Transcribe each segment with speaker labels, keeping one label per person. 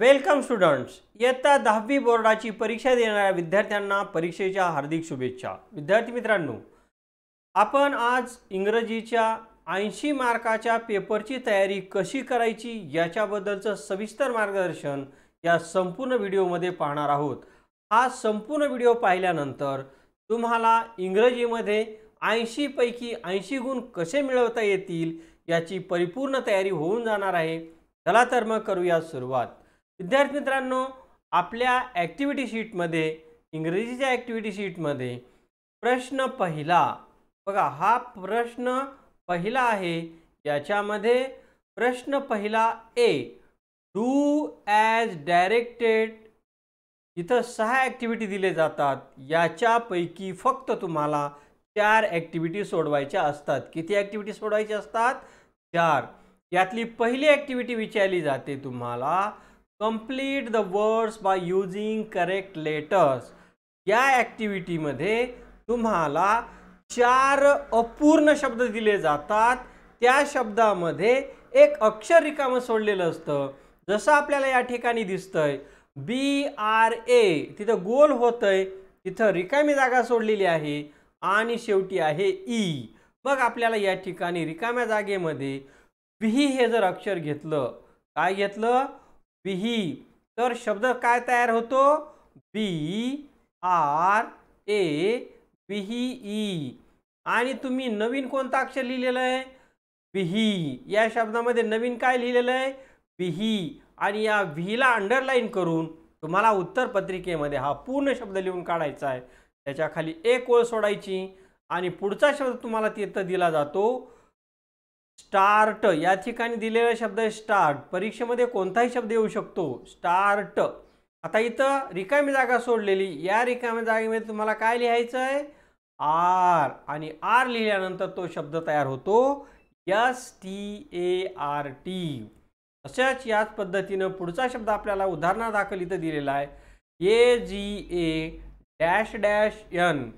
Speaker 1: Welcome students इयत्ता दहावी बोर्डाची परीक्षा देणाऱ्या विद्यार्थ्यांना परीक्षेच्या हार्दिक शुभेच्छा विद्यार्थी मित्रांनो आपण आज इंग्रजीच्या ऐंशी मार्काच्या पेपरची तयारी कशी करायची याच्याबद्दलचं सविस्तर मार्गदर्शन या संपूर्ण व्हिडिओमध्ये पाहणार आहोत हा संपूर्ण व्हिडिओ पाहिल्यानंतर तुम्हाला इंग्रजीमध्ये ऐंशीपैकी ऐंशी गुण कसे मिळवता येतील याची परिपूर्ण तयारी होऊन जाणार आहे चला तर मग करूया सुरुवात विद्यार्थी मित्रांनो आपल्या ॲक्टिव्हिटी शीटमध्ये इंग्रजीच्या ॲक्टिव्हिटी शीटमध्ये प्रश्न पहिला बघा हा प्रश्न पहिला आहे याच्यामध्ये प्रश्न पहिला ए डू ॲज डायरेक्टेड इथं सहा ॲक्टिव्हिटी दिले जातात याच्यापैकी फक्त तुम्हाला चार ॲक्टिव्हिटी सोडवायच्या असतात किती ॲक्टिव्हिटी सोडवायच्या असतात चार यातली पहिली ॲक्टिव्हिटी विचारली जाते तुम्हाला complete the words by using correct letters या ॲक्टिव्हिटीमध्ये तुम्हाला चार अपूर्ण शब्द दिले जातात त्या शब्दामध्ये एक अक्षर रिकामं सोडलेलं असतं जसं आपल्याला या ठिकाणी दिसतंय बी आर ए तिथं गोल आहे तिथं रिकामी जागा सोडलेली आहे आणि शेवटी आहे ई e. मग आपल्याला या ठिकाणी रिकाम्या जागेमध्ये बी हे जर अक्षर घेतलं काय घेतलं विही तर शब्द काय तयार होतो बी आर ए विही ई आणि तुम्ही नवीन कोणता अक्षर लिहिलेलं आहे विही या शब्दामध्ये नवीन काय लिहिलेलं आहे विही आणि या व्हीला अंडरलाईन करून तुम्हाला उत्तर पत्रिकेमध्ये हा पूर्ण शब्द लिहून काढायचा आहे त्याच्या खाली एक ओळ सोडायची आणि पुढचा शब्द तुम्हाला तिथं दिला जातो स्टार्ट या ठिकाणी दिलेला शब्द आहे स्टार्ट परीक्षेमध्ये कोणताही शब्द येऊ शकतो स्टार्ट आता इथं रिकामी जागा सोडलेली या रिकाम्या जागेमध्ये तुम्हाला काय लिहायचं आहे आर आणि आर लिहिल्यानंतर तो शब्द तयार होतो S T A R T अशाच याच पद्धतीनं पुढचा शब्द आपल्याला उदाहरणादाखल इथं दिलेला आहे A G A dash dash N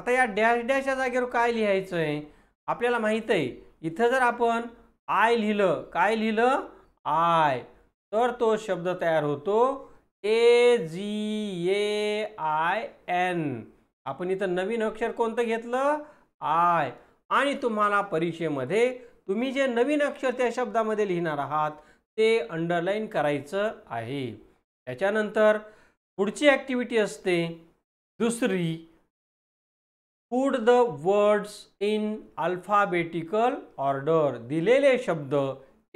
Speaker 1: आता या डॅश डॅश या जागेवर काय लिहायचं आहे आपल्याला माहीत आहे इथं जर आपण आय लिहिलं काय लिहिलं आय तर तो शब्द तयार होतो ए जी ए आय एन आपण इथं नवीन अक्षर कोणतं घेतलं आय आणि तुम्हाला परीक्षेमध्ये तुम्ही जे नवीन अक्षर त्या शब्दामध्ये लिहिणार आहात ते अंडरलाईन करायचं आहे त्याच्यानंतर पुढची ॲक्टिव्हिटी असते दुसरी put the words in alphabetical order दिलेले शब्द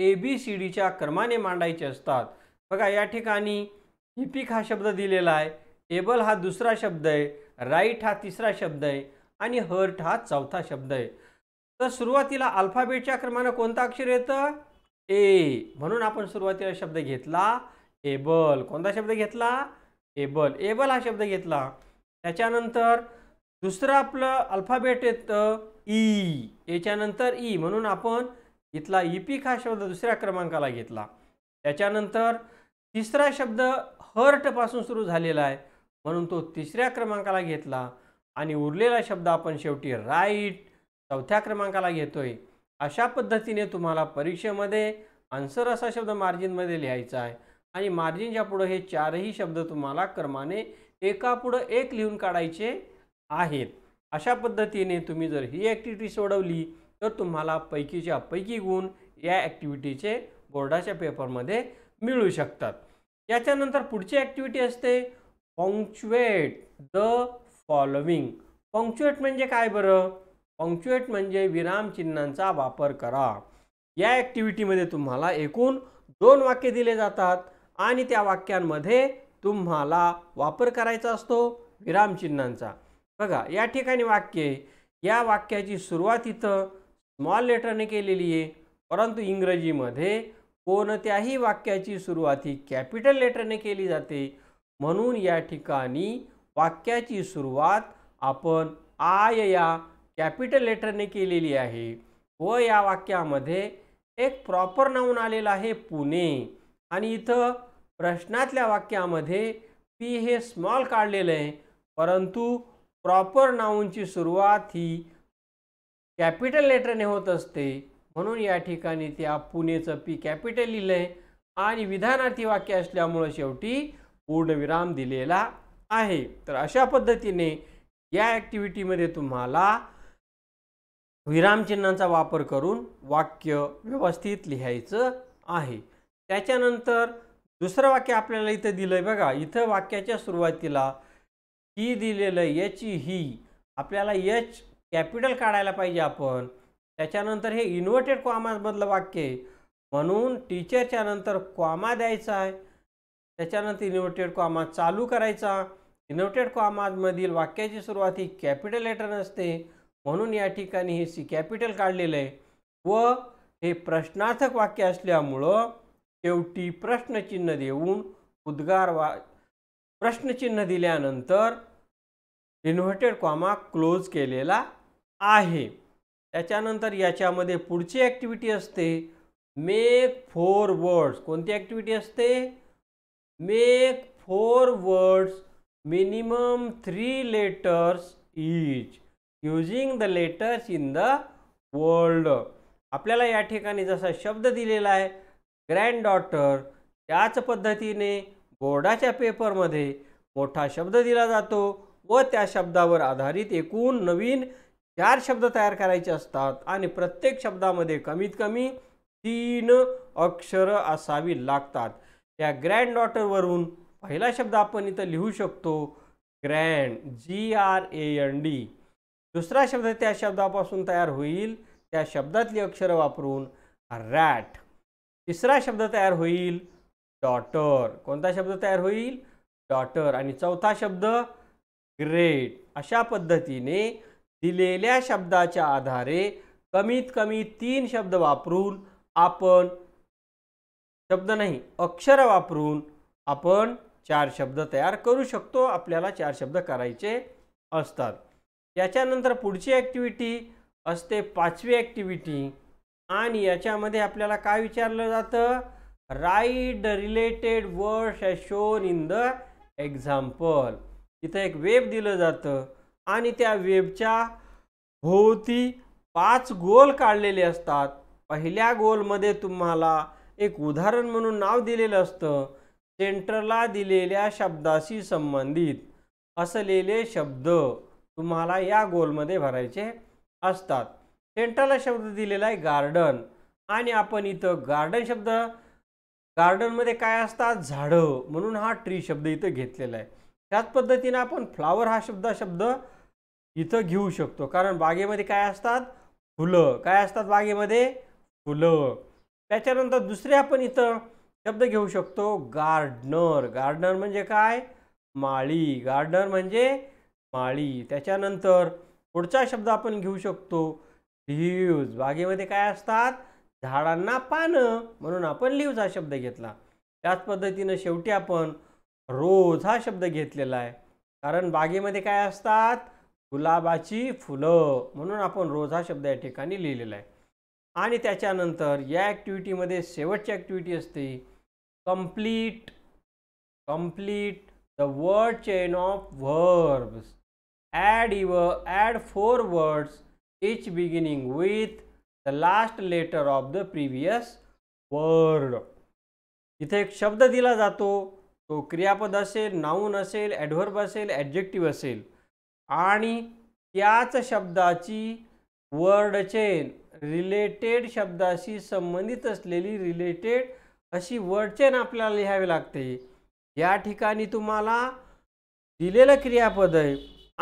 Speaker 1: ए बी सी डीच्या क्रमाने मांडायचे असतात बघा या ठिकाणी हिपिक हा शब्द दिलेला आहे एबल हा दुसरा शब्द आहे राईट हा तिसरा शब्द आहे आणि हर्ट हा चौथा शब्द आहे तर सुरुवातीला अल्फाबेटच्या क्रमानं कोणता अक्षर येतं ए म्हणून आपण सुरुवातीला शब्द घेतला एबल कोणता शब्द घेतला एबल एबल हा शब्द घेतला त्याच्यानंतर दुसरं आपलं अल्फाबेट येतं ई e. याच्यानंतर ई e म्हणून आपण इथला ई पीक हा शब्द दुसऱ्या क्रमांकाला घेतला त्याच्यानंतर तिसरा शब्द हर्टपासून सुरू झालेला आहे म्हणून तो तिसऱ्या क्रमांकाला घेतला आणि उरलेला शब्द आपण शेवटी राईट चौथ्या क्रमांकाला घेतोय अशा पद्धतीने तुम्हाला परीक्षेमध्ये आन्सर असा शब्द मार्जिनमध्ये लिहायचा आहे आणि मार्जिनच्या पुढं हे चारही शब्द तुम्हाला क्रमाने एकापुढं एक लिहून काढायचे आहेत अशा पद्धतीने तुम्ही जर ही ॲक्टिव्हिटी सोडवली तर तुम्हाला पैकीच्या पैकी गुण या ॲक्टिव्हिटीचे बोर्डाच्या पेपरमध्ये मिळू शकतात याच्यानंतर पुढची ॲक्टिव्हिटी असते पंक्च्युएट द फॉलोविंग पंक्च्युएट म्हणजे काय बरं पंक्च्युएट म्हणजे विरामचिन्हांचा वापर करा या ॲक्टिव्हिटीमध्ये तुम्हाला एकूण दोन वाक्य दिले जातात आणि त्या वाक्यांमध्ये तुम्हाला वापर करायचा असतो विरामचिन्हांचा बघा या ठिकाणी वाक्य आहे या वाक्याची सुरुवात इथं स्मॉल लेटरने केलेली आहे परंतु इंग्रजीमध्ये कोणत्याही वाक्याची सुरुवात ही कॅपिटल लेटरने केली जाते म्हणून या ठिकाणी वाक्याची सुरुवात आपण आय या कॅपिटल लेटरने केलेली आहे व या वाक्यामध्ये एक प्रॉपर नाऊन आलेलं आहे पुणे आणि इथं प्रश्नातल्या वाक्यामध्ये पी हे स्मॉल काढलेलं आहे परंतु प्रॉपर नाऊनची सुरुवात ही कॅपिटल लेटरने होत असते म्हणून या ठिकाणी त्या पुणेचं पी कॅपिटल लिहिलं आहे आणि विधानार्थी वाक्य असल्यामुळं शेवटी पूर्णविराम दिलेला आहे तर अशा पद्धतीने या ॲक्टिव्हिटीमध्ये तुम्हाला विरामचिन्हांचा वापर करून वाक्य व्यवस्थित लिहायचं आहे त्याच्यानंतर दुसरं वाक्य आपल्याला इथं दिलं आहे बघा इथं वाक्याच्या सुरुवातीला ही e दिलेलं एच ही आपल्याला एच कॅपिटल काढायला पाहिजे आपण त्याच्यानंतर हे इन्व्हर्टेड कॉमामधलं वाक्य आहे म्हणून टीचरच्या नंतर कॉमा द्यायचा आहे त्याच्यानंतर इन्व्हर्टेड कॉमा चालू करायचा इन्व्हर्टेड कॉमामधील वाक्याची सुरुवात ही कॅपिटल लेटर असते म्हणून या ठिकाणी हे सी कॅपिटल काढलेलं आहे व हे प्रश्नार्थक वाक्य असल्यामुळं शेवटी प्रश्नचिन्ह देऊन उद्गार वा प्रश्नचिन्ह दिल्यानंतर इन्व्हर्टेड कॉमा क्लोज केलेला आहे त्याच्यानंतर याच्यामध्ये पुढची ॲक्टिव्हिटी असते मेक फोर वर्ड्स कोणती ॲक्टिव्हिटी असते make four words minimum three letters each using the letters in the world आपल्याला या ठिकाणी जसा शब्द दिलेला आहे ग्रँड डॉटर त्याच पद्धतीने बोर्डाच्या पेपरमध्ये मोठा शब्द दिला जातो व त्या शब्दावर आधारित एकूण नवीन चार शब्द तयार करायचे असतात आणि प्रत्येक शब्दामध्ये कमीत कमी तीन अक्षर असावी लागतात त्या ग्रँड डॉटरवरून पहिला शब्द आपण इथं लिहू शकतो grand G R A N D दुसरा शब्द त्या शब्दापासून तयार होईल त्या शब्दातली अक्षरं वापरून रॅट तिसरा शब्द तयार होईल डॉटर कोणता शब्द तयार होईल डॉटर आणि चौथा शब्द ग्रेट अशा पद्धतीने दिलेल्या शब्दाच्या आधारे कमीत कमी तीन शब्द वापरून आपण शब्द नाही अक्षर वापरून आपण चार शब्द तयार करू शकतो आपल्याला चार शब्द करायचे असतात याच्यानंतर पुढची ॲक्टिव्हिटी असते पाचवी ॲक्टिव्हिटी आणि याच्यामध्ये आपल्याला काय विचारलं जातं write related words shown in the example इथं एक वेब दिलं जातं आणि त्या वेबच्या भोवती पाच गोल काढलेले असतात पहिल्या गोलमध्ये तुम्हाला एक उदाहरण म्हणून नाव दिलेलं असतं सेंटरला दिलेल्या शब्दाशी संबंधित असलेले शब्द तुम्हाला या गोलमध्ये भरायचे असतात सेंटरला शब्द दिलेला आहे गार्डन आणि आपण इथं गार्डन शब्द गार्डनमध्ये काय असतात झाडं म्हणून हा ट्री शब्द इथं घेतलेला आहे त्याच पद्धतीनं आपण फ्लावर हा शब्द शब्द इथं घेऊ शकतो कारण बागेमध्ये काय असतात फुलं काय असतात बागेमध्ये फुलं त्याच्यानंतर दुसरे आपण इथं शब्द घेऊ शकतो गार्डनर गार्डनर म्हणजे काय माळी गार्डनर म्हणजे माळी त्याच्यानंतर पुढचा शब्द आपण घेऊ शकतो लिव्ज बागेमध्ये काय असतात झाडांना पानं म्हणून आपण लिव्ज हा शब्द घेतला त्याच पद्धतीनं शेवटी आपण रोज हा शब्द घेतलेला आहे कारण बागेमध्ये काय असतात गुलाबाची फुलं म्हणून आपण रोज हा शब्द या ठिकाणी लिहिलेला आहे आणि त्याच्यानंतर या ॲक्टिव्हिटीमध्ये शेवटची ॲक्टिव्हिटी असते complete complete the word chain of verbs add इव add four words each beginning with the last letter of the previous word इथे एक शब्द दिला जातो तो क्रियापद असेल नाऊन असेल ॲडव्हर्ब असेल ॲडजेक्टिव्ह असेल आणि त्याच शब्दाची वर्ड चेन रिलेटेड शब्दाशी संबंधित असलेली रिलेटेड अशी वर्ड चेन आपल्याला लिहावी लागते या ठिकाणी तुम्हाला दिलेलं क्रियापद आहे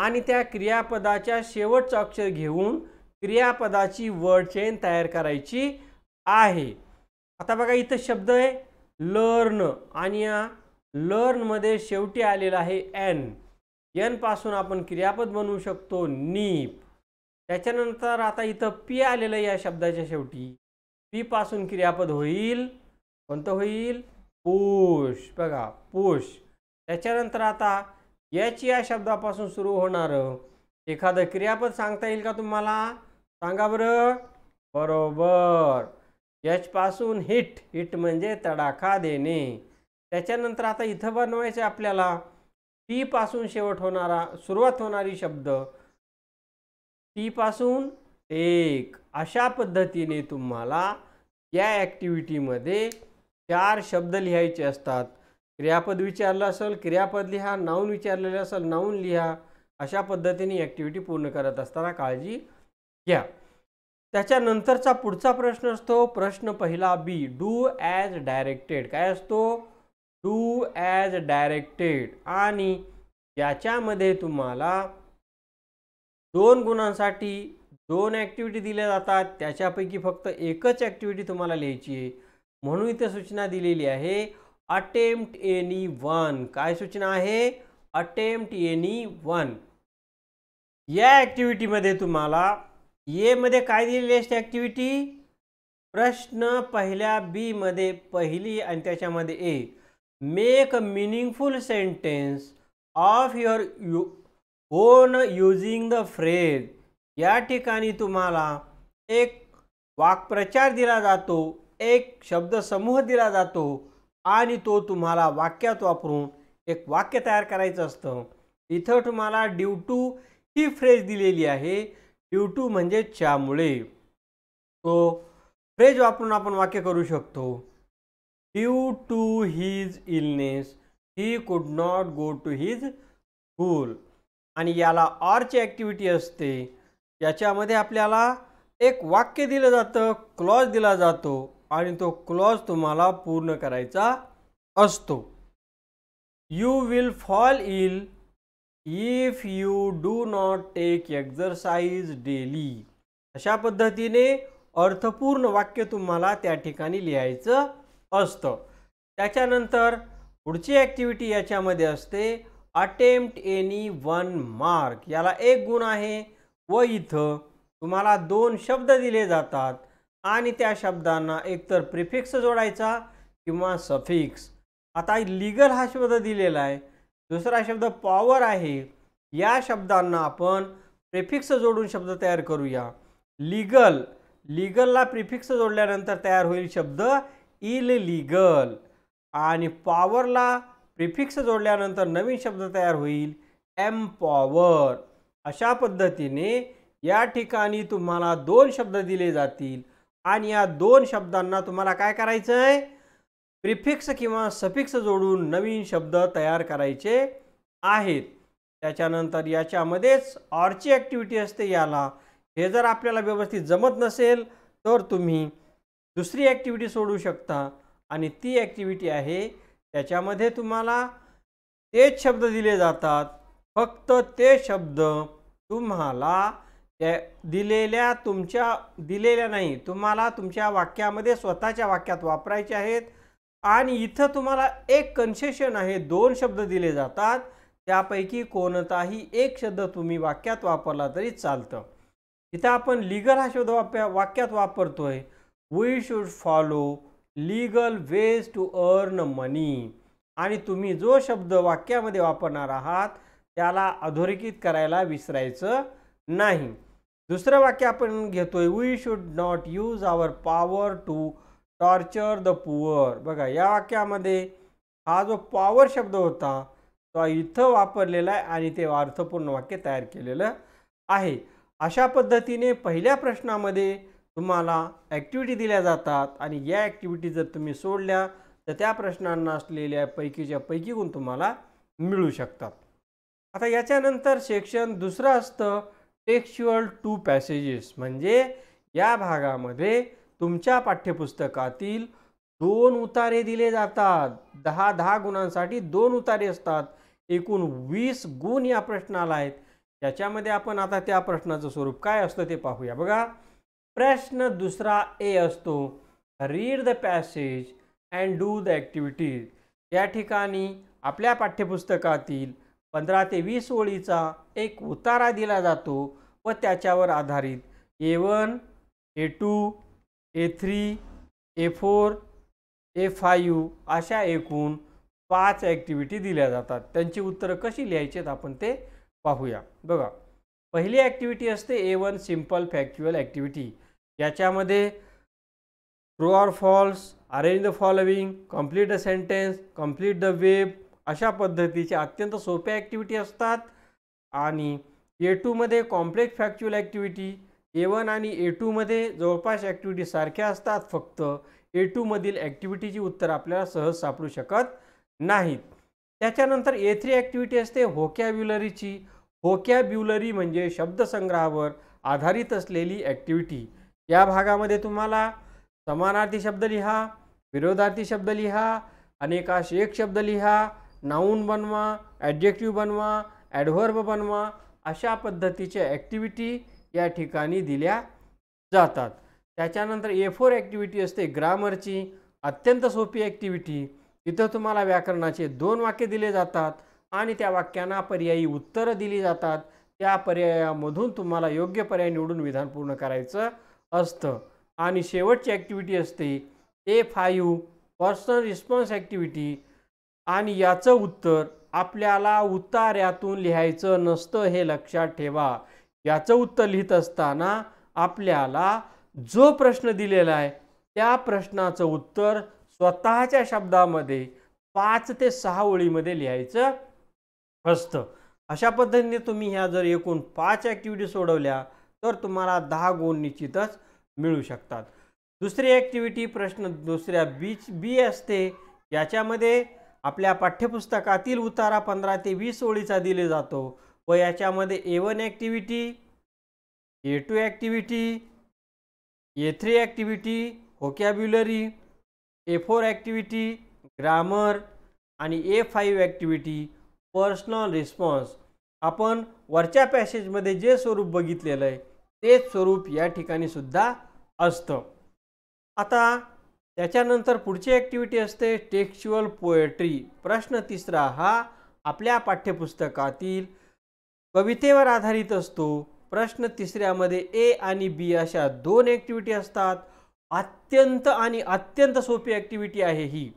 Speaker 1: आणि त्या क्रियापदाच्या शेवटचं अक्षर घेऊन क्रियापदाची वर्ड चेन तयार करायची आहे आता बघा इथं शब्द आहे लर्न आणि या लर्नमध्ये शेवटी आलेलं आहे एन एनपासून आपण क्रियापद बनवू शकतो नीप त्याच्यानंतर आता इथं पी आलेलं या शब्दाच्या शेवटी पीपासून क्रियापद होईल कोणतं होईल पुश बघा पूश त्याच्यानंतर आता एच या शब्दापासून सुरू होणारं एखादं क्रियापद सांगता येईल का तुम्हाला सांगा बरं बरोबर पासून हिट हिट म्हणजे तडाखा देणे त्याच्यानंतर आता इथं बनवायचे आपल्याला पासून शेवट होणारा सुरुवात होणारी शब्द पासून एक अशा पद्धतीने तुम्हाला या ॲक्टिव्हिटीमध्ये चार शब्द लिहायचे असतात क्रियापद विचारलं असेल क्रियापद लिहा नाऊन विचारलेलं असेल नाऊन लिहा अशा पद्धतीने ॲक्टिव्हिटी पूर्ण करत असताना काळजी घ्या त्याच्यानंतरचा पुढचा प्रश्न असतो प्रश्न पहिला बी डू ॲज डायरेक्टेड काय असतो टू ॲज डायरेक्टेड आणि याच्यामध्ये तुम्हाला दोन गुणांसाठी दोन ॲक्टिव्हिटी दिल्या जातात त्याच्यापैकी फक्त एकच ॲक्टिव्हिटी तुम्हाला लिहायची आहे म्हणून इथे सूचना दिलेली आहे अटेम्प्ट एनी वन काय सूचना आहे अटेम्प्ट एनी वन या ॲक्टिव्हिटीमध्ये तुम्हाला एमध्ये काय दिलेली असते ॲक्टिव्हिटी प्रश्न पहिल्या बीमध्ये पहिली आणि त्याच्यामध्ये A make make a meaningful sentence of your own using the phrase या ठिकाणी तुम्हाला एक वाक्प्रचार दिला जातो एक शब्दसमूह दिला जातो आणि तो तुम्हाला वाक्यात वापरून एक वाक्य तयार करायचं असतं इथं तुम्हाला ड्यू टू ही फ्रेज दिलेली आहे ड्यू टू म्हणजे च्यामुळे तो फ्रेज वापरून आपण वाक्य करू शकतो due to his illness he could not go to his school आणि याला ऑरची ॲक्टिव्हिटी असते याच्यामध्ये आपल्याला एक वाक्य दिलं जातं क्लॉज दिला जातो आणि तो क्लॉज तुम्हाला पूर्ण करायचा असतो you will fall ill if you do not take exercise daily अशा पद्धतीने अर्थपूर्ण वाक्य तुम्हाला त्या ठिकाणी लिहायचं असतं त्याच्यानंतर पुढची ॲक्टिव्हिटी याच्यामध्ये असते अटेम्प्ट एनी वन मार्क याला एक गुण आहे व इथं तुम्हाला दोन शब्द दिले जातात आणि त्या शब्दांना एकतर प्रिफिक्स जोडायचा किंवा सफिक्स आता लीगल हा शब्द दिलेला आहे दुसरा शब्द पॉवर आहे या शब्दांना आपण प्रिफिक्स जोडून शब्द तयार करूया लीगल लीगलला प्रिफिक्स जोडल्यानंतर तयार होईल शब्द इलिगल आणि पॉवरला प्रिफिक्स जोडल्यानंतर नवीन शब्द तयार होईल पॉवर अशा पद्धतीने या ठिकाणी तुम्हाला दोन शब्द दिले जातील आणि या दोन शब्दांना तुम्हाला काय करायचं आहे प्रिफिक्स किंवा सफिक्स जोडून नवीन शब्द तयार करायचे आहेत त्याच्यानंतर याच्यामध्येच ऑरची ॲक्टिव्हिटी असते याला हे जर आपल्याला व्यवस्थित जमत नसेल तर तुम्ही दुसरी ॲक्टिव्हिटी सोडू शकता आणि ती ॲक्टिव्हिटी आहे त्याच्यामध्ये तुम्हाला तेच शब्द दिले जातात फक्त ते शब्द तुम्हाला त्या दिलेल्या तुमच्या दिलेल्या नाही तुम्हाला तुमच्या वाक्यामध्ये स्वतःच्या वाक्यात वापरायचे आहेत आणि इथं तुम्हाला एक कन्सेशन आहे दोन शब्द दिले जातात त्यापैकी कोणताही एक शब्द तुम्ही वाक्यात वापरला तरी चालतं इथं आपण लिगल हा शब्द वाप्या वाक्यात वापरतोय we should follow legal ways to earn money आणि तुम्ही जो शब्द वाक्यामध्ये वापरणार आहात त्याला अधोरेखित करायला विसरायचं नाही दुसरं वाक्य आपण घेतोय we should not use our power to torture the poor बघा या वाक्यामध्ये हा जो पॉवर शब्द होता तो इथं वापरलेला आहे आणि ते अर्थपूर्ण वाक्य तयार केलेलं आहे अशा पद्धतीने पहिल्या प्रश्नामध्ये तुम्हाला ॲक्टिव्हिटी दिल्या जातात आणि या ॲक्टिव्हिटी जर तुम्ही सोडल्या तर त्या प्रश्नांना असलेल्या पैकीच्या पैकी गुण तुम्हाला मिळू शकतात आता याच्यानंतर सेक्शन दुसरं असतं टेक्स्च्युअल टू पॅसेजेस म्हणजे या भागामध्ये तुमच्या पाठ्यपुस्तकातील दोन उतारे दिले जातात दहा दहा गुणांसाठी दोन उतारे असतात एकूण वीस गुण या प्रश्नाला आहेत त्याच्यामध्ये आपण आता त्या प्रश्नाचं स्वरूप काय असतं ते पाहूया बघा प्रश्न दुसरा ए असतो read the passage and do the activities या ठिकाणी आपल्या पाठ्यपुस्तकातील पंधरा ते वीस ओळीचा एक उतारा दिला जातो व त्याच्यावर आधारित A one A two A three A four A five अशा एकूण पाच ॲक्टिव्हिटी दिल्या जातात त्यांची उत्तरं कशी लिहायची आपण ते पाहूया बघा पहिली ॲक्टिव्हिटी असते A one simple factual activity याच्यामध्ये true or false arrange the following complete the sentence complete the web अशा पद्धतीच्या अत्यंत सोप्या ॲक्टिव्हिटी असतात आणि ए टूमध्ये complex factual activity A one आणि ए टूमध्ये जवळपास ॲक्टिव्हिटी सारख्या असतात फक्त ए टूमधील ॲक्टिव्हिटीची उत्तर आपल्याला सहज सापडू शकत नाहीत त्याच्यानंतर ए थ्री ॲक्टिव्हिटी असते होक्या होकॅब्युलरी म्हणजे शब्दसंग्रहावर आधारित असलेली ॲक्टिव्हिटी या भागामध्ये तुम्हाला समानार्थी शब्द लिहा विरोधार्थी शब्द लिहा अनेकाश एक शब्द लिहा नाऊन बनवा ॲडजेक्टिव्ह बनवा ॲडव्हर्ब बनवा अशा पद्धतीच्या ॲक्टिव्हिटी या ठिकाणी दिल्या जातात त्याच्यानंतर ए फोर ॲक्टिव्हिटी असते ग्रामरची अत्यंत सोपी ॲक्टिव्हिटी इथं तुम्हाला व्याकरणाचे दोन वाक्य दिले जातात आणि त्या वाक्यांना पर्यायी उत्तरं दिली जातात त्या पर्यायामधून तुम्हाला योग्य पर्याय निवडून विधान पूर्ण करायचं असतं आणि शेवटची ॲक्टिव्हिटी असते A five personal response activity आणि याचं उत्तर आपल्याला उतार्यातून लिहायचं नसतं हे लक्षात ठेवा याचं उत्तर लिहित असताना आपल्याला जो प्रश्न दिलेला आहे त्या प्रश्नाचं उत्तर स्वतःच्या शब्दामध्ये पाच ते सहा ओळीमध्ये लिहायचं असतं अशा पद्धतीने तुम्ही ह्या जर एकूण पाच ॲक्टिव्हिटी सोडवल्या तर तुम्हाला दहा गुण निश्चितच मिळू शकतात दुसरी ॲक्टिव्हिटी प्रश्न दुसऱ्या बीच बी असते याच्यामध्ये आपल्या पाठ्यपुस्तकातील उतारा पंधरा ते वीस ओळीचा दिले जातो व याच्यामध्ये A one activity A two activity A three activity vocabulary A four activity grammar आणि A five activity personal response आपण वरच्या पॅसेजमध्ये जे स्वरूप बघितलेलं आहे तेच स्वरूप या ठिकाणी सुद्धा असतं आता त्याच्यानंतर पुढची ॲक्टिव्हिटी असते टेक्च्युअल पोएट्री प्रश्न तिसरा हा आपल्या पाठ्यपुस्तकातील कवितेवर आधारित असतो प्रश्न तिसऱ्यामध्ये ए आणि बी अशा दोन ॲक्टिव्हिटी असतात अत्यंत आणि अत्यंत सोपी ॲक्टिव्हिटी आहे ही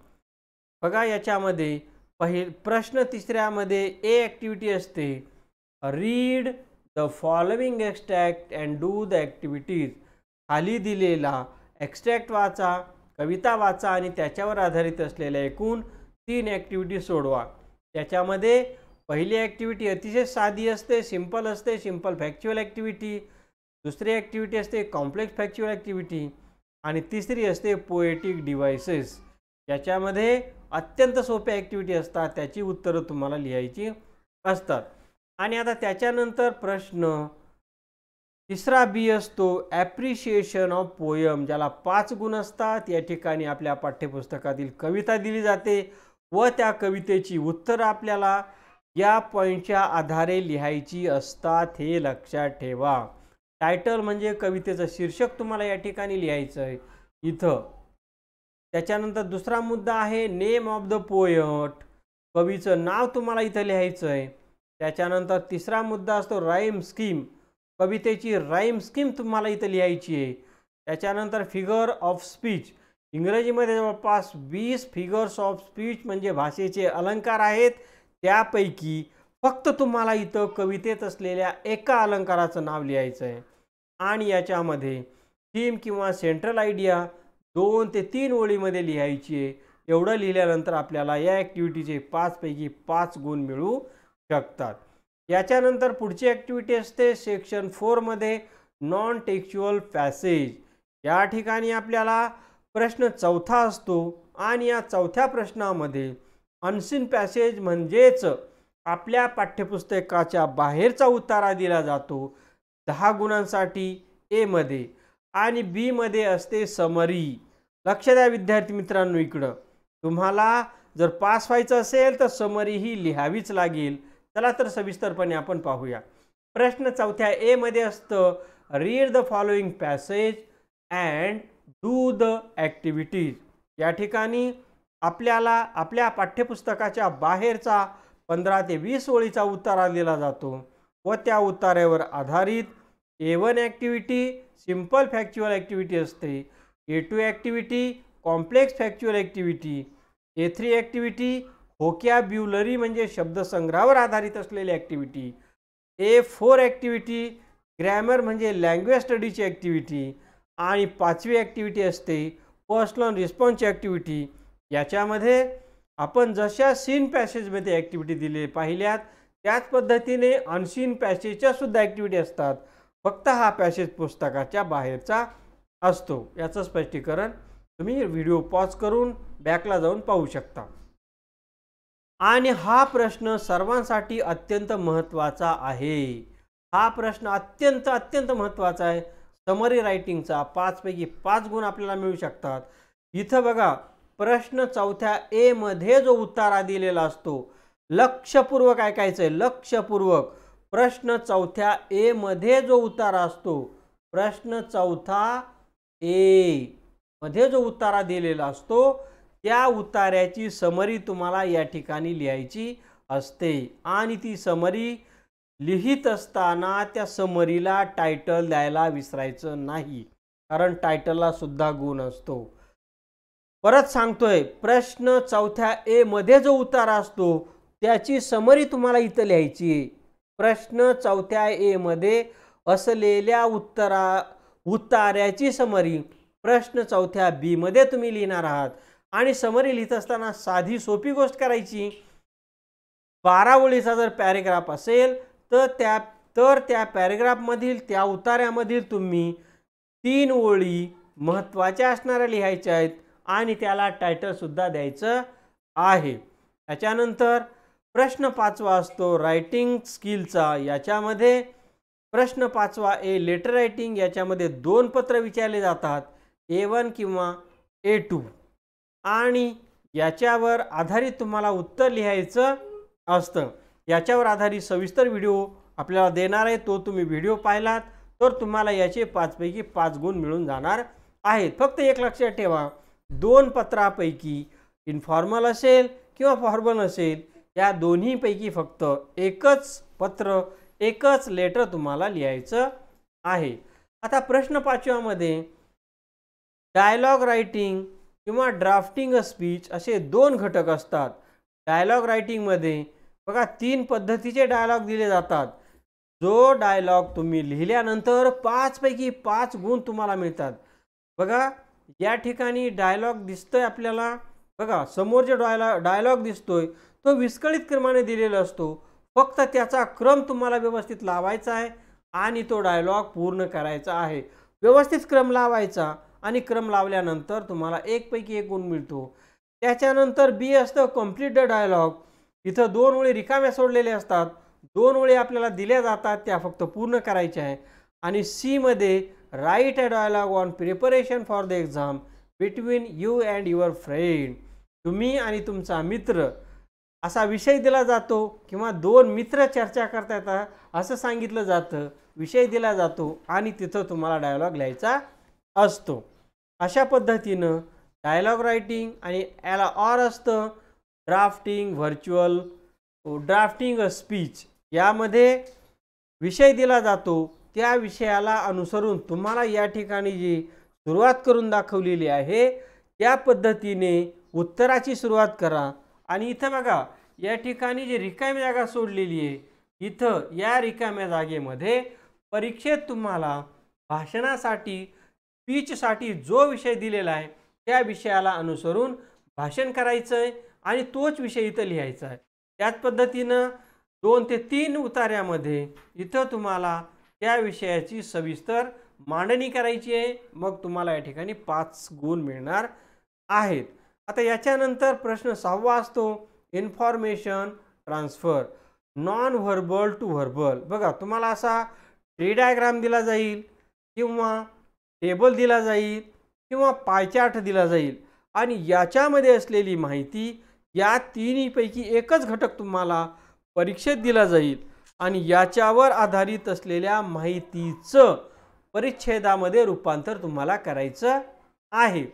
Speaker 1: बघा याच्यामध्ये पहि प्रश्न तिसऱ्यामध्ये ए ॲक्टिव्हिटी असते read the following extract and do the activities खाली दिलेला एक्स्ट्रॅक्ट वाचा कविता वाचा आणि त्याच्यावर आधारित असलेल्या एकूण तीन ॲक्टिव्हिटी सोडवा त्याच्यामध्ये पहिली ॲक्टिव्हिटी अतिशय साधी असते सिम्पल असते सिम्पल फॅक्च्युअल ॲक्टिव्हिटी दुसरी ॲक्टिव्हिटी असते कॉम्प्लेक्स फॅक्च्युअल ॲक्टिव्हिटी आणि तिसरी असते पोएटिक डिव्हायसेस याच्यामध्ये अत्यंत सोप्या ॲक्टिव्हिटी असतात त्याची उत्तरं तुम्हाला लिहायची असतात आणि आता त्याच्यानंतर प्रश्न तिसरा बी असतो ॲप्रिशिएशन ऑफ पोयम ज्याला पाच गुण असतात या ठिकाणी आपल्या पाठ्यपुस्तकातील कविता दिली जाते व त्या कवितेची उत्तरं आपल्याला या पॉईंटच्या आधारे लिहायची असतात हे लक्षात ठेवा टायटल म्हणजे कवितेचं शीर्षक तुम्हाला या ठिकाणी लिहायचं आहे इथं त्याच्यानंतर दुसरा मुद्दा आहे नेम ऑफ द पोयट कवीचं नाव तुम्हाला इथं लिहायचं आहे त्याच्यानंतर तिसरा मुद्दा असतो राईम स्कीम कवितेची राईम स्कीम तुम्हाला इथं लिहायची आहे त्याच्यानंतर फिगर ऑफ स्पीच इंग्रजीमध्ये जवळपास वीस फिगर्स ऑफ स्पीच म्हणजे भाषेचे अलंकार आहेत त्यापैकी फक्त तुम्हाला इथं कवितेत असलेल्या एका अलंकाराचं नाव लिहायचं आहे आणि याच्यामध्ये थीम किंवा सेंट्रल आयडिया दोन ते तीन ओळीमध्ये लिहायची आहे एवढं लिहिल्यानंतर आपल्याला या ॲक्टिव्हिटीचे पाचपैकी पाच गुण मिळू शकतात याच्यानंतर पुढची ॲक्टिव्हिटी असते सेक्शन फोरमध्ये नॉन टेक्च्युअल पॅसेज या ठिकाणी आपल्याला प्रश्न चौथा असतो आणि या चौथ्या प्रश्नामध्ये अनसिन पॅसेज म्हणजेच आपल्या पाठ्यपुस्तकाच्या बाहेरचा उतारा दिला जातो दहा गुणांसाठी एमध्ये आणि बीमध्ये असते समरी लक्ष द्या विद्यार्थी मित्रांनो इकडं तुम्हाला जर पास व्हायचं असेल तर समरी ही लिहावीच लागेल चला तर सविस्तरपणे आपण पाहूया प्रश्न चौथ्या ए मध्ये असतं read the following passage and do the activities या ठिकाणी आपल्याला आपल्या पाठ्यपुस्तकाच्या बाहेरचा पंधरा ते वीस ओळीचा उतारा दिला जातो व त्या उत्तारावर आधारित A one activity simple factual activity असते A two activity complex factual activity A three activity vocabulary म्हणजे शब्दसंग्रहावर आधारित असलेली activity A four activity grammar म्हणजे लँग्वेज स्टडीची ॲक्टिव्हिटी आणि पाचवी ॲक्टिव्हिटी असते पर्सनल रिस्पॉन्स ॲक्टिव्हिटी याच्यामध्ये आपण जशा सीन पॅसेजमध्ये ॲक्टिव्हिटी दिले पाहिल्यात त्याच पद्धतीने अनसीन पॅसेजच्यासुद्धा ॲक्टिव्हिटी असतात फक्त हा पॅसेज पुस्तकाच्या बाहेरचा असतो याचं स्पष्टीकरण तुम्ही व्हिडिओ पॉज करून बॅकला जाऊन पाहू शकता आणि हा प्रश्न सर्वांसाठी अत्यंत महत्त्वाचा आहे हा प्रश्न अत्यंत अत्यंत महत्त्वाचा आहे समरी रायटिंगचा पाचपैकी पाच गुण आपल्याला मिळू शकतात इथं बघा प्रश्न चौथ्या एमध्ये जो उत्तारा दिलेला असतो लक्षपूर्वक ऐकायचं आहे लक्षपूर्वक प्रश्न चौथ्या एमध्ये जो उतारा असतो प्रश्न चौथा ए मध्ये जो उतारा दिलेला असतो त्या उतार्याची समरी तुम्हाला या ठिकाणी लिहायची असते आणि ती समरी लिहित असताना त्या समरीला टायटल द्यायला विसरायचं नाही कारण टायटलला सुद्धा गुण असतो परत सांगतोय प्रश्न चौथ्या ए मध्ये जो उतारा असतो त्याची समरी तुम्हाला इथं लिहायची प्रश्न चौथ्या ए मध्ये असलेल्या उत्तरा उतार्याची समरी प्रश्न चौथ्या बी मध्ये तुम्ही लिहिणार आहात आणि समरी लिहित असताना साधी सोपी गोष्ट करायची बारा ओळीचा जर पॅरेग्राफ असेल तर त्या तर त्या पॅरेग्राफमधील त्या उतार्यामधील तुम्ही तीन ओळी महत्त्वाच्या असणाऱ्या लिहायच्या आहेत आणि त्याला टायटलसुद्धा द्यायचं आहे त्याच्यानंतर प्रश्न पाचवा असतो रायटिंग स्किलचा याच्यामध्ये प्रश्न पाचवा ए लेटर रायटिंग याच्यामध्ये दोन पत्र विचारले जातात ए वन किंवा ए टू आणि याच्यावर आधारित तुम्हाला उत्तर लिहायचं असतं याच्यावर आधारित सविस्तर व्हिडिओ आपल्याला देणार आहे तो तुम्ही व्हिडिओ पाहिलात तर तुम्हाला याचे पाचपैकी पाच गुण मिळून जाणार आहेत फक्त एक लक्षात ठेवा दोन पत्रापैकी इनफॉर्मल असेल किंवा फॉर्मल असेल या दोन्हीपैकी फक्त एकच पत्र एकच लेटर तुम्हाला लिहायचं आहे आता प्रश्न पाचव्यामध्ये डायलॉग रायटिंग किंवा ड्राफ्टिंग अ स्पीच असे दोन घटक असतात डायलॉग रायटिंगमध्ये बघा तीन पद्धतीचे डायलॉग दिले जातात जो डायलॉग तुम्ही लिहिल्यानंतर पाचपैकी पाच गुण तुम्हाला मिळतात बघा या ठिकाणी डायलॉग दिसतोय आपल्याला बघा समोर जे डायलॉग डायलॉग दिसतोय तो विस्कळीत क्रमाने दिलेला असतो फक्त त्याचा क्रम तुम्हाला व्यवस्थित लावायचा आहे आणि तो डायलॉग पूर्ण करायचा आहे व्यवस्थित क्रम लावायचा आणि क्रम लावल्यानंतर तुम्हाला एकपैकी एक गुण मिळतो त्याच्यानंतर बी असतं कम्प्लीट द डायलॉग इथं दोन ओळी रिकाम्या सोडलेले असतात दोन ओळी आपल्याला दिल्या जातात त्या फक्त पूर्ण करायच्या आहे आणि सीमध्ये write a dialogue on preparation for the exam between you and your friend तुम्ही आणि तुमचा मित्र असा विषय दिला जातो किंवा दोन मित्र चर्चा करता येतात असं सांगितलं जातं विषय दिला जातो आणि तिथं तुम्हाला डायलॉग लिहायचा असतो अशा पद्धतीनं डायलॉग रायटिंग आणि याला ऑर असतं drafting virtual drafting a speech यामध्ये विषय दिला जातो त्या विषयाला अनुसरून तुम्हाला या ठिकाणी जी सुरुवात करून दाखवलेली आहे त्या पद्धतीने उत्तराची सुरुवात करा आणि इथं बघा या ठिकाणी जी रिकाम्या जागा सोडलेली आहे इथं या रिकाम्या जागेमध्ये परीक्षेत तुम्हाला भाषणासाठी पीचसाठी जो विषय दिलेला आहे त्या विषयाला अनुसरून भाषण करायचं आहे आणि तोच विषय इथं लिहायचा आहे त्याच पद्धतीनं दोन ते तीन उतार्यामध्ये इथं तुम्हाला त्या विषयाची सविस्तर मांडणी करायची आहे मग तुम्हाला या ठिकाणी पाच गुण मिळणार आहेत आता याच्यानंतर प्रश्न सहावा असतो information transfer non verbal to verbal बघा तुम्हाला असा ट्री डायग्राम दिला जाईल किंवा टेबल दिला जाईल किंवा पायचार्ट दिला जाईल आणि याच्यामध्ये असलेली माहिती या तिन्हीपैकी एकच घटक तुम्हाला परीक्षेत दिला जाईल आणि याच्यावर आधारित असलेल्या माहितीचं परिच्छेदामध्ये रूपांतर तुम्हाला करायचं आहे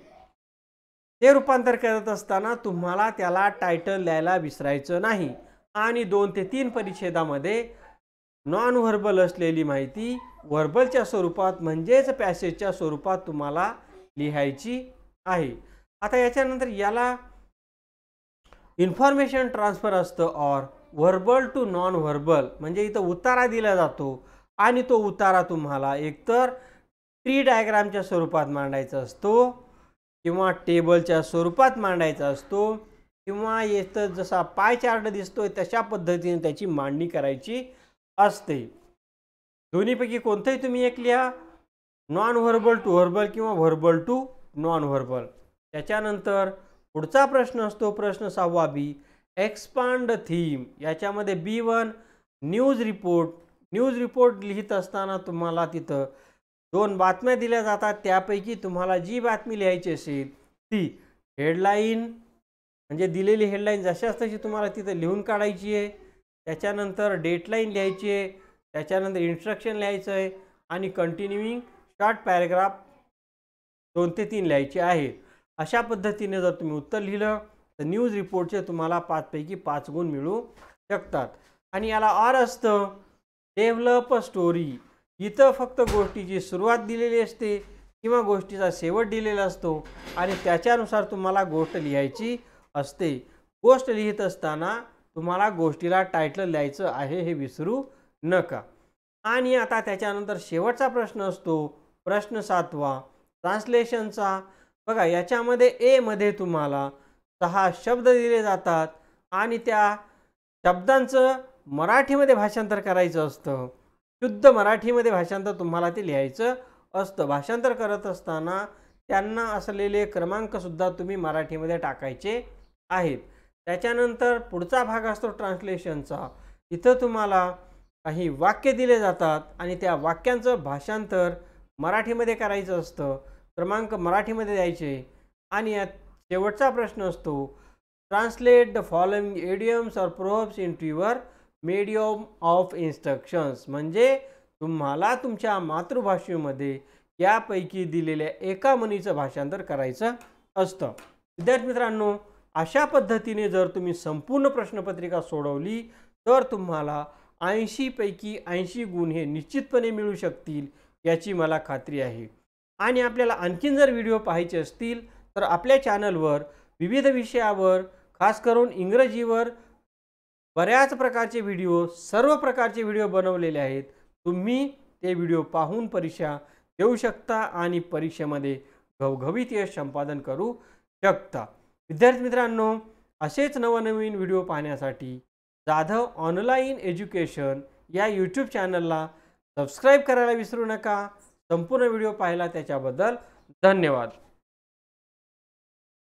Speaker 1: ते रूपांतर करत असताना तुम्हाला त्याला टायटल द्यायला विसरायचं नाही आणि दोन ते तीन परिच्छेदामध्ये नॉन व्हर्बल असलेली माहिती व्हर्बलच्या स्वरूपात म्हणजेच पॅसेजच्या स्वरूपात तुम्हाला लिहायची आहे आता याच्यानंतर याला इन्फॉर्मेशन ट्रान्सफर असतं और व्हर्बल टू नॉन व्हर्बल म्हणजे इथं उतारा दिला जातो आणि तो उतारा तुम्हाला एकतर ट्री डायग्रामच्या स्वरूपात मांडायचा असतो किंवा टेबलच्या स्वरूपात मांडायचा असतो किंवा येतं जसा पाय चार्ट दिसतोय तशा पद्धतीने त्याची मांडणी करायची असते दोन्हीपैकी कोणतंही तुम्ही एक लिहा नॉन व्हर्बल टू व्हर्बल किंवा व्हर्बल टू नॉन व्हर्बल त्याच्यानंतर पुढचा प्रश्न असतो प्रश्न सहावा बी एक्सपांड थीम याच्यामध्ये B one news report news report लिहित असताना तुम्हाला तिथं दोन बातम्या दिल्या जातात त्यापैकी तुम्हाला जी बातमी लिहायची असेल ती हेडलाईन म्हणजे दिलेली हेडलाईन जशाच तशी तुम्हाला तिथं लिहून काढायची आहे त्याच्यानंतर डेटलाईन लिहायची आहे त्याच्यानंतर इन्स्ट्रक्शन लिहायचं आहे आणि कंटिन्यूइंग शॉर्ट पॅरेग्राफ दोन ते तीन लिहायचे आहे अशा पद्धतीने जर तुम्ही उत्तर लिहिलं तर न्यूज रिपोर्टचे तुम्हाला पाचपैकी पाच गुण मिळू शकतात आणि याला आर असतं डेव्हलप स्टोरी इथं फक्त गोष्टीची सुरुवात दिलेली असते किंवा गोष्टीचा शेवट दिलेला असतो आणि त्याच्यानुसार तुम्हाला गोष्ट लिहायची असते गोष्ट लिहित असताना तुम्हाला गोष्टीला टायटल लिहायचं आहे हे विसरू नका आणि आता त्याच्यानंतर शेवटचा प्रश्न असतो प्रश्न सातवा ट्रान्सलेशनचा बघा याच्यामध्ये एमध्ये तुम्हाला सहा शब्द दिले जातात आणि त्या शब्दांचं मराठीमध्ये भाषांतर करायचं असतं शुद्ध मराठीमध्ये भाषांतर तुम्हाला ते लिहायचं असतं भाषांतर करत असताना त्यांना असलेले क्रमांकसुद्धा तुम्ही मराठीमध्ये टाकायचे आहेत त्याच्यानंतर पुढचा भाग असतो ट्रान्सलेशनचा इथं तुम्हाला काही वाक्य दिले जातात आणि त्या वाक्यांचं भाषांतर मराठीमध्ये करायचं असतं क्रमांक मराठीमध्ये द्यायचे आणि यात शेवटचा प्रश्न असतो translate the following idioms or proverbs into your medium of instructions म्हणजे तुम्हाला तुमच्या मातृभाषेमध्ये यापैकी दिलेल्या एका मुनीचं भाषांतर करायचं असतं विद्यार्थी मित्रांनो अशा पद्धतीने जर तुम्ही संपूर्ण प्रश्नपत्रिका सोडवली तर तुम्हाला ऐंशीपैकी ऐंशी गुण हे निश्चितपणे मिळू शकतील याची मला खात्री आहे आणि आपल्याला आणखीन जर व्हिडिओ पाहायचे असतील तर आपल्या चॅनलवर विविध विषयावर खास करून इंग्रजीवर बऱ्याच प्रकारचे व्हिडिओ सर्व प्रकारचे व्हिडिओ बनवलेले आहेत तुम्ही ते व्हिडिओ पाहून परीक्षा देऊ शकता आणि परीक्षेमध्ये घवघवीत यश संपादन करू शकता विद्यार्थी मित्रांनो असेच नवनवीन व्हिडिओ पाहण्यासाठी जाधव ऑनलाईन एज्युकेशन या यूट्यूब चॅनलला सबस्क्राईब करायला विसरू नका संपूर्ण व्हिडिओ पाहिला त्याच्याबद्दल धन्यवाद